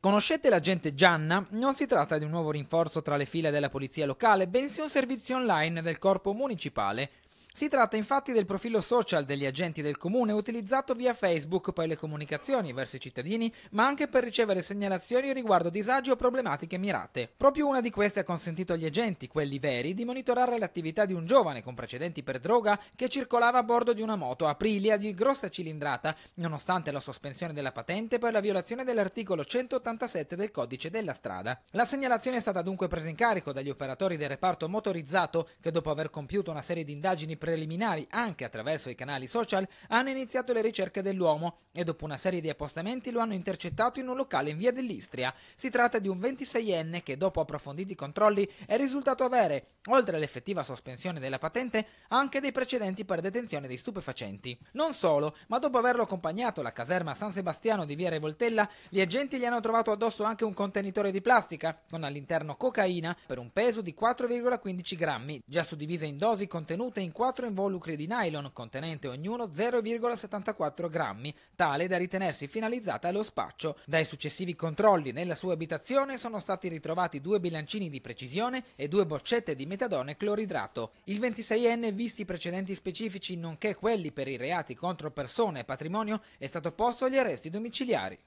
Conoscete l'agente Gianna? Non si tratta di un nuovo rinforzo tra le file della polizia locale, bensì un servizio online del corpo municipale si tratta infatti del profilo social degli agenti del comune utilizzato via Facebook per le comunicazioni verso i cittadini, ma anche per ricevere segnalazioni riguardo disagi o problematiche mirate. Proprio una di queste ha consentito agli agenti, quelli veri, di monitorare l'attività di un giovane con precedenti per droga che circolava a bordo di una moto Aprilia di grossa cilindrata, nonostante la sospensione della patente per la violazione dell'articolo 187 del codice della strada. La segnalazione è stata dunque presa in carico dagli operatori del reparto motorizzato che dopo aver compiuto una serie di indagini preliminari anche attraverso i canali social, hanno iniziato le ricerche dell'uomo e dopo una serie di appostamenti lo hanno intercettato in un locale in via dell'Istria. Si tratta di un 26enne che dopo approfonditi controlli è risultato avere, oltre all'effettiva sospensione della patente, anche dei precedenti per detenzione di stupefacenti. Non solo, ma dopo averlo accompagnato alla caserma San Sebastiano di via Revoltella, gli agenti gli hanno trovato addosso anche un contenitore di plastica con all'interno cocaina per un peso di 4,15 grammi, già suddivisa in dosi contenute in 4 4 involucri di nylon contenente ognuno 0,74 grammi, tale da ritenersi finalizzata allo spaccio. Dai successivi controlli nella sua abitazione sono stati ritrovati due bilancini di precisione e due boccette di metadone cloridrato. Il 26enne, visti i precedenti specifici nonché quelli per i reati contro persone e patrimonio, è stato posto agli arresti domiciliari.